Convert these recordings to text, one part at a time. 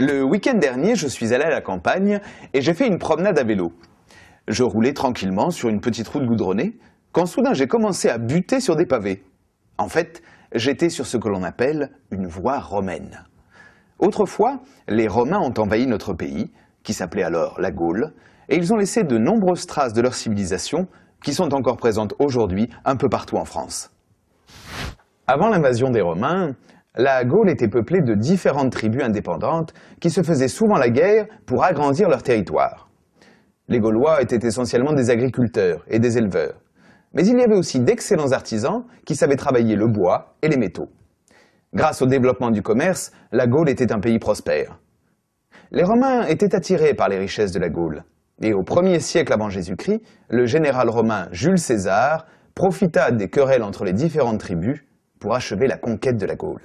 Le week-end dernier, je suis allé à la campagne et j'ai fait une promenade à vélo. Je roulais tranquillement sur une petite route goudronnée quand soudain j'ai commencé à buter sur des pavés. En fait, j'étais sur ce que l'on appelle une voie romaine. Autrefois, les Romains ont envahi notre pays, qui s'appelait alors la Gaule, et ils ont laissé de nombreuses traces de leur civilisation qui sont encore présentes aujourd'hui un peu partout en France. Avant l'invasion des Romains, la Gaule était peuplée de différentes tribus indépendantes qui se faisaient souvent la guerre pour agrandir leur territoire. Les Gaulois étaient essentiellement des agriculteurs et des éleveurs, mais il y avait aussi d'excellents artisans qui savaient travailler le bois et les métaux. Grâce au développement du commerce, la Gaule était un pays prospère. Les Romains étaient attirés par les richesses de la Gaule, et au 1er siècle avant Jésus-Christ, le général romain Jules César profita des querelles entre les différentes tribus pour achever la conquête de la Gaule.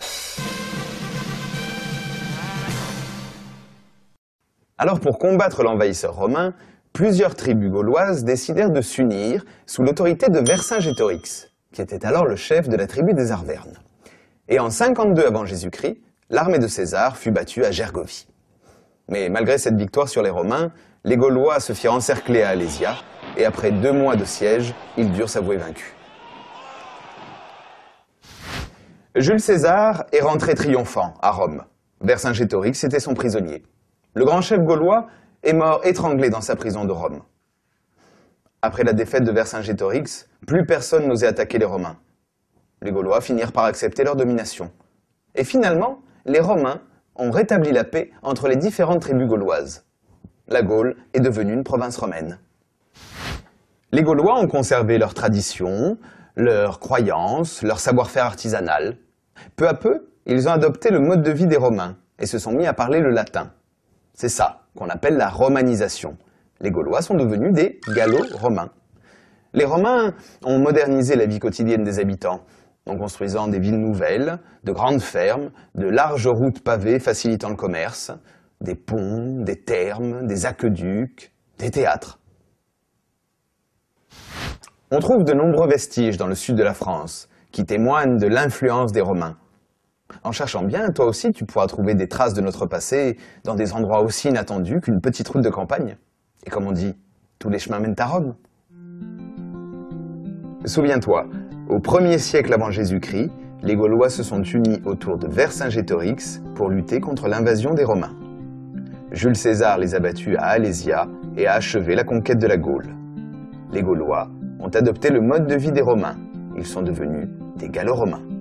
Alors pour combattre l'envahisseur romain, plusieurs tribus gauloises décidèrent de s'unir sous l'autorité de Vercingétorix, qui était alors le chef de la tribu des Arvernes. Et en 52 avant Jésus-Christ, l'armée de César fut battue à Gergovie. Mais malgré cette victoire sur les Romains, les Gaulois se firent encercler à Alésia, et après deux mois de siège, ils durent s'avouer vaincus. Jules César est rentré triomphant à Rome. Vercingétorix était son prisonnier. Le grand chef gaulois est mort étranglé dans sa prison de Rome. Après la défaite de Vercingétorix, plus personne n'osait attaquer les Romains. Les Gaulois finirent par accepter leur domination. Et finalement, les Romains ont rétabli la paix entre les différentes tribus gauloises. La Gaule est devenue une province romaine. Les Gaulois ont conservé leurs traditions, leurs croyances, leur savoir-faire artisanal. Peu à peu, ils ont adopté le mode de vie des Romains et se sont mis à parler le latin. C'est ça qu'on appelle la romanisation. Les Gaulois sont devenus des Gallo-Romains. Les Romains ont modernisé la vie quotidienne des habitants, en construisant des villes nouvelles, de grandes fermes, de larges routes pavées facilitant le commerce, des ponts, des thermes, des aqueducs, des théâtres. On trouve de nombreux vestiges dans le sud de la France, qui témoignent de l'influence des Romains. En cherchant bien, toi aussi, tu pourras trouver des traces de notre passé dans des endroits aussi inattendus qu'une petite route de campagne. Et comme on dit, tous les chemins mènent à Rome. Souviens-toi, au 1er siècle avant Jésus-Christ, les Gaulois se sont unis autour de Vercingétorix pour lutter contre l'invasion des Romains. Jules César les a battus à Alésia et a achevé la conquête de la Gaule. Les Gaulois ont adopté le mode de vie des Romains. Ils sont devenus des Gallo-Romains.